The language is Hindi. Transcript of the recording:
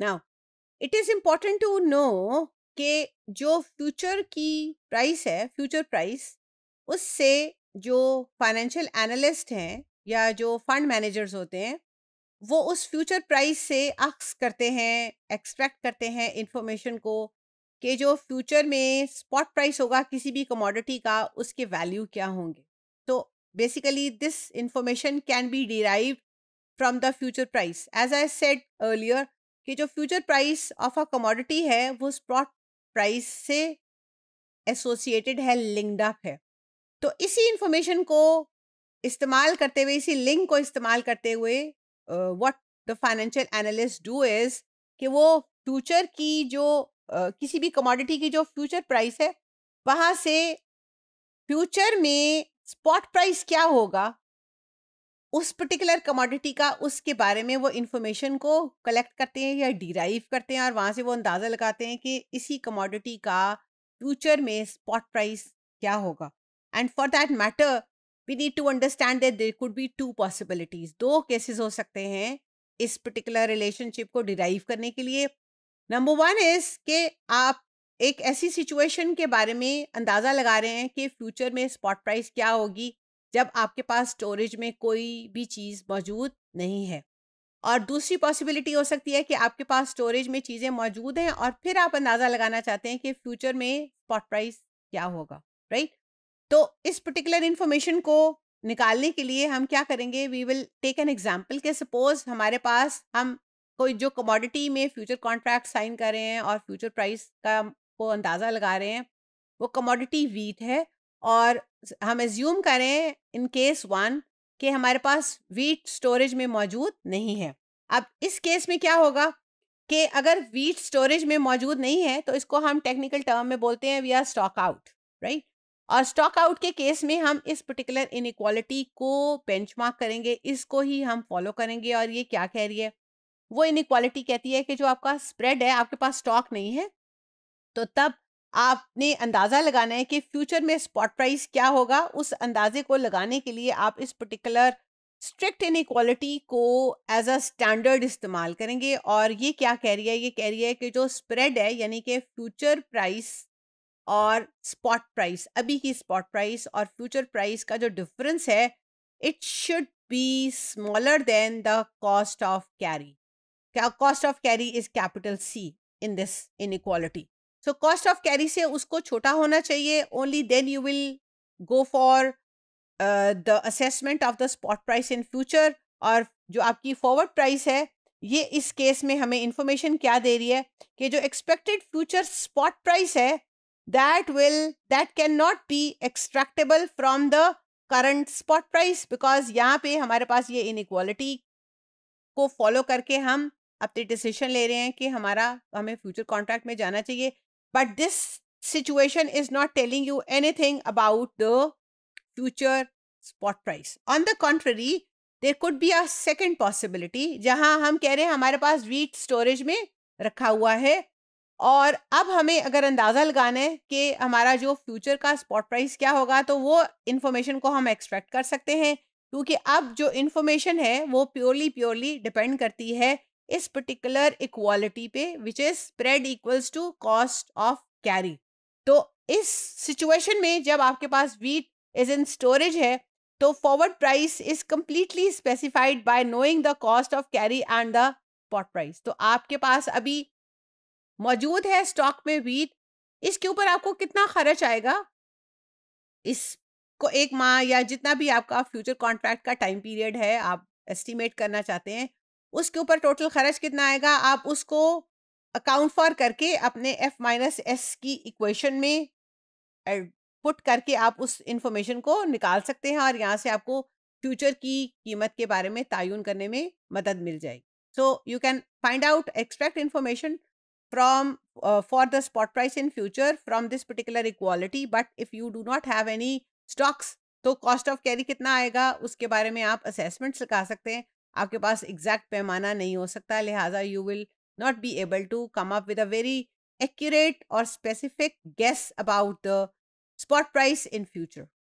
now it is important to know कि जो फ्यूचर की प्राइस है फ्यूचर प्राइस उससे जो फाइनेंशियल एनालिस्ट हैं या जो फंड मैनेजर्स होते हैं वो उस फ्यूचर प्राइस से अक्स करते हैं एक्सट्रैक्ट करते हैं इन्फॉर्मेशन को कि जो फ्यूचर में स्पॉट प्राइस होगा किसी भी कमोडिटी का उसके वैल्यू क्या होंगे तो basically this information can be derive from the future price as I said earlier कि जो future price of a commodity है वो स्पॉट प्राइस से एसोसिएटेड है लिंक्ड अप है तो इसी इंफॉर्मेशन को इस्तेमाल करते हुए इसी लिंक को इस्तेमाल करते हुए what the financial analyst do is कि वो फ्यूचर की जो uh, किसी भी कमोडिटी की जो फ्यूचर प्राइस है वहाँ से फ्यूचर में स्पॉट प्राइस क्या होगा उस पर्टिकुलर कमोडिटी का उसके बारे में वो इन्फॉर्मेशन को कलेक्ट करते हैं या डिराइव करते हैं और वहाँ से वो अंदाज़ा लगाते हैं कि इसी कमोडिटी का फ्यूचर में स्पॉट प्राइस क्या होगा and for that matter we need to understand that there could be two possibilities दो केसेस हो सकते हैं इस पर्टिकुलर रिलेशनशिप को डिराइव करने के लिए नंबर वन इज़ के आप एक ऐसी सिचुएशन के बारे में अंदाज़ा लगा रहे हैं कि फ्यूचर में स्पॉट प्राइस क्या होगी जब आपके पास स्टोरेज में कोई भी चीज़ मौजूद नहीं है और दूसरी पॉसिबिलिटी हो सकती है कि आपके पास स्टोरेज में चीज़ें मौजूद हैं और फिर आप अंदाज़ा लगाना चाहते हैं कि फ्यूचर में स्पॉट प्राइस क्या होगा राइट तो इस पर्टिकुलर इन्फॉर्मेशन को निकालने के लिए हम क्या करेंगे we will take an example के सपोज हमारे पास हम कोई जो कमोडिटी में फ्यूचर कॉन्ट्रैक्ट साइन कर रहे हैं और फ्यूचर प्राइस का को अंदाज़ा लगा रहे हैं वो कमोडिटी वीट है और हम एज्यूम करें इन केस वन कि हमारे पास वीट स्टोरेज में मौजूद नहीं है अब इस केस में क्या होगा कि अगर वीट स्टोरेज में मौजूद नहीं है तो इसको हम टेक्निकल टर्म में बोलते हैं we are stock out right और स्टॉक आउट के केस में हम इस पर्टिकुलर इनक्वालिटी को बेंचमार्क करेंगे इसको ही हम फॉलो करेंगे और ये क्या कह रही है वो इनक्वालिटी कहती है कि जो आपका स्प्रेड है आपके पास स्टॉक नहीं है तो तब आपने अंदाज़ा लगाना है कि फ्यूचर में स्पॉट प्राइस क्या होगा उस अंदाजे को लगाने के लिए आप इस पर्टिकुलर स्ट्रिक्ट इनक्वालिटी को एज अ स्टैंडर्ड इस्तेमाल करेंगे और ये क्या कह रही है ये कह रही है कि जो स्प्रेड है यानी कि फ्यूचर प्राइस और स्पॉट प्राइस अभी की स्पॉट प्राइस और फ्यूचर प्राइस का जो डिफरेंस है it should be smaller than the cost of carry क्या cost of carry is capital C in this inequality so cost of carry से उसको छोटा होना चाहिए only then you will go for the assessment of the spot price in future और जो आपकी फॉरवर्ड प्राइस है ये इस केस में हमें इंफॉर्मेशन क्या दे रही है कि जो एक्सपेक्टेड फ्यूचर स्पॉट प्राइस है that will that can not be extractable from the current spot price because यहाँ पे हमारे पास ये इनक्वालिटी को फॉलो करके हम अपने डिसीजन ले रहे हैं कि हमारा हमें फ्यूचर कॉन्ट्रैक्ट में जाना चाहिए but this situation is not telling you anything about the future spot price on the contrary there could be a second possibility जहां हम कह रहे हैं हमारे पास वीट स्टोरेज में रखा हुआ है और अब हमें अगर अंदाज़ा लगाना है कि हमारा जो फ्यूचर का स्पॉट प्राइस क्या होगा तो वो इन्फॉर्मेशन को हम एक्सट्रैक्ट कर सकते हैं क्योंकि अब जो इन्फॉर्मेशन है वो प्योरली प्योरली डिपेंड करती है इस पर्टिकुलर इक्वालिटी पे which is spread equals to cost of carry तो इस सिचुएशन में जब आपके पास वीट इज इन स्टोरेज है तो forward price is completely specified by knowing the cost of carry and the spot price तो आपके पास अभी मौजूद है स्टॉक में वीट इसके ऊपर आपको कितना खर्च आएगा इसको एक माह या जितना भी आपका फ्यूचर कॉन्ट्रैक्ट का टाइम पीरियड है आप एस्टिमेट करना चाहते हैं उसके ऊपर टोटल खर्च कितना आएगा आप उसको अकाउंट फॉर करके अपने एफ माइनस एस की इक्वेशन में पुट करके आप उस इंफॉर्मेशन को निकाल सकते हैं और यहाँ से आपको फ्यूचर की कीमत के बारे में तयन करने में मदद मिल जाएगी so you can find out extract information from for the spot price in future from this particular equality but if you do not have any stocks तो कॉस्ट ऑफ कैरी कितना आएगा उसके बारे में आप असेसमेंट्स लगा सकते हैं आपके पास एग्जैक्ट पैमाना नहीं हो सकता लिहाजा you will not be able to come up with a very accurate और specific guess about the spot price in future